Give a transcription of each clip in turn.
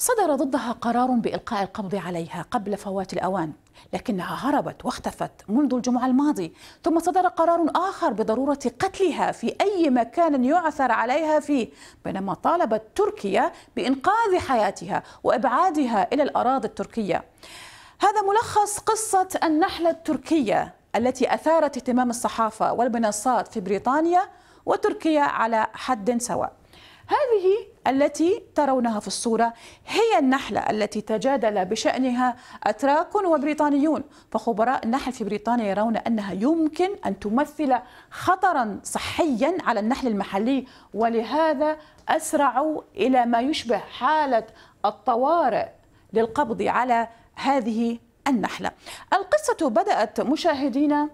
صدر ضدها قرار بإلقاء القبض عليها قبل فوات الأوان لكنها هربت واختفت منذ الجمعة الماضي ثم صدر قرار آخر بضرورة قتلها في أي مكان يعثر عليها فيه بينما طالبت تركيا بإنقاذ حياتها وإبعادها إلى الأراضي التركية هذا ملخص قصة النحلة التركية التي أثارت اهتمام الصحافة والمنصات في بريطانيا وتركيا على حد سواء هذه التي ترونها في الصورة هي النحلة التي تجادل بشأنها أتراك وبريطانيون فخبراء النحل في بريطانيا يرون أنها يمكن أن تمثل خطرا صحيا على النحل المحلي ولهذا أسرعوا إلى ما يشبه حالة الطوارئ للقبض على هذه النحلة القصة بدأت مشاهدينا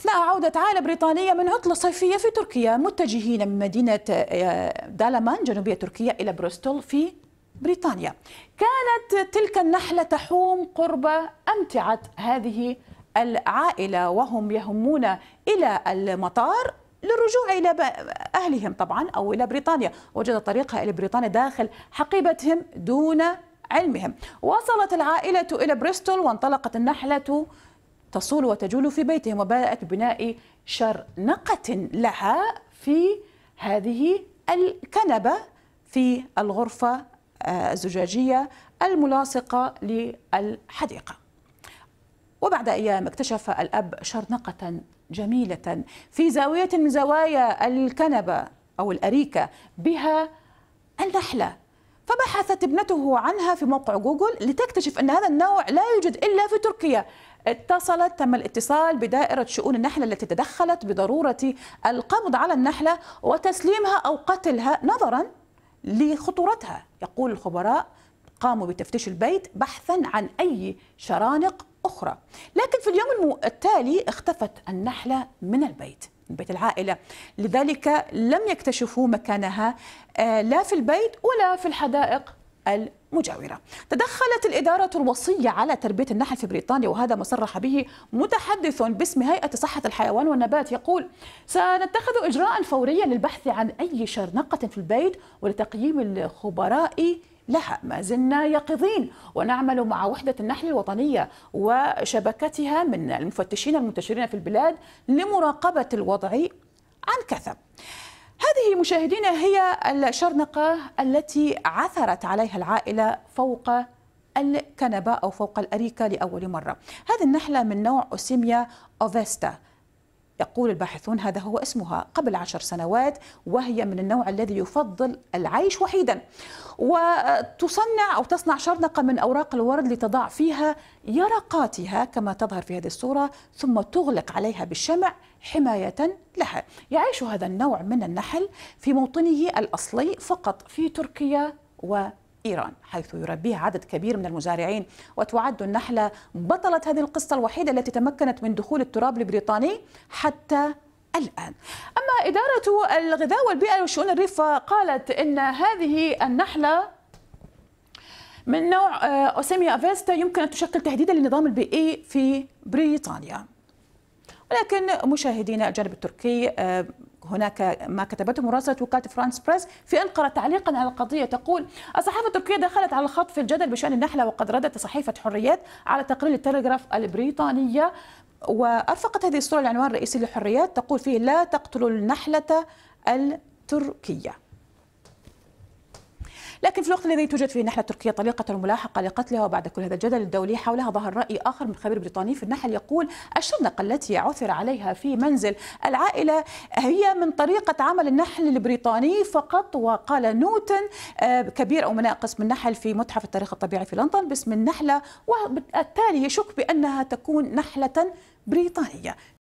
أثناء عودة عائلة بريطانية من عطلة صيفية في تركيا متجهين من مدينة آه، دالمان جنوبية تركيا إلى بروستول في بريطانيا كانت تلك النحلة تحوم قرب أمتعة هذه العائلة وهم يهمون إلى المطار للرجوع إلى أهلهم طبعا أو إلى بريطانيا وجد طريقها إلى بريطانيا داخل حقيبتهم دون علمهم وصلت العائلة إلى بريستول وانطلقت النحلة تصول وتجول في بيتهم وبدأت ببناء شرنقة لها في هذه الكنبة في الغرفة الزجاجية الملاصقة للحديقة وبعد أيام اكتشف الأب شرنقة جميلة في زاوية من زوايا الكنبة أو الأريكة بها النحلة فبحثت ابنته عنها في موقع جوجل لتكتشف أن هذا النوع لا يوجد إلا في تركيا اتصلت تم الاتصال بدائرة شؤون النحلة التي تدخلت بضرورة القبض على النحلة وتسليمها أو قتلها نظرا لخطورتها يقول الخبراء قاموا بتفتيش البيت بحثا عن أي شرانق أخرى لكن في اليوم التالي اختفت النحلة من البيت من بيت العائلة لذلك لم يكتشفوا مكانها آه، لا في البيت ولا في الحدائق مجاورة تدخلت الإدارة الوصية على تربية النحل في بريطانيا وهذا ما صرح به متحدث باسم هيئة صحة الحيوان والنبات يقول سنتخذ إجراء فوريا للبحث عن أي شرنقة في البيت ولتقييم الخبراء لها ما زلنا يقظين ونعمل مع وحدة النحل الوطنية وشبكتها من المفتشين المنتشرين في البلاد لمراقبة الوضع عن كثب هذه مشاهدينا هي الشرنقة التي عثرت عليها العائلة فوق الكنبة أو فوق الأريكة لأول مرة هذه النحلة من نوع أوسيميا أوفيستا يقول الباحثون هذا هو اسمها قبل عشر سنوات وهي من النوع الذي يفضل العيش وحيدا وتصنع أو تصنع شرنقة من أوراق الورد لتضع فيها يرقاتها كما تظهر في هذه الصورة ثم تغلق عليها بالشمع حماية لها يعيش هذا النوع من النحل في موطنه الأصلي فقط في تركيا و إيران حيث يربيها عدد كبير من المزارعين وتعد النحلة بطلة هذه القصة الوحيدة التي تمكنت من دخول التراب البريطاني حتى الآن أما إدارة الغذاء والبيئة وشؤون الريف قالت أن هذه النحلة من نوع آه، أوسيميا أفيستا يمكن أن تشكل تهديدا للنظام البيئي في بريطانيا ولكن مشاهدينا الجانب التركي آه، هناك ما كتبته مراسلة وكالة فرانس بريس في أنقرة تعليقا على القضية تقول الصحافة التركية دخلت على الخط في الجدل بشأن النحلة وقد ردت صحيفة حريات على تقرير التلغراف البريطانية وأرفقت هذه الصورة العنوان الرئيسي للحريات تقول فيه لا تقتلوا النحلة التركية لكن في الوقت الذي توجد فيه النحلة التركية طليقة الملاحقة لقتلها وبعد كل هذا الجدل الدولي حولها ظهر رأي آخر من خبير بريطاني في النحل يقول الشنقة التي عثر عليها في منزل العائلة هي من طريقة عمل النحل البريطاني فقط وقال نوتن آه، كبير أو مناء قسم النحل في متحف التاريخ الطبيعي في لندن باسم النحلة وبالتالي يشك بأنها تكون نحلة بريطانية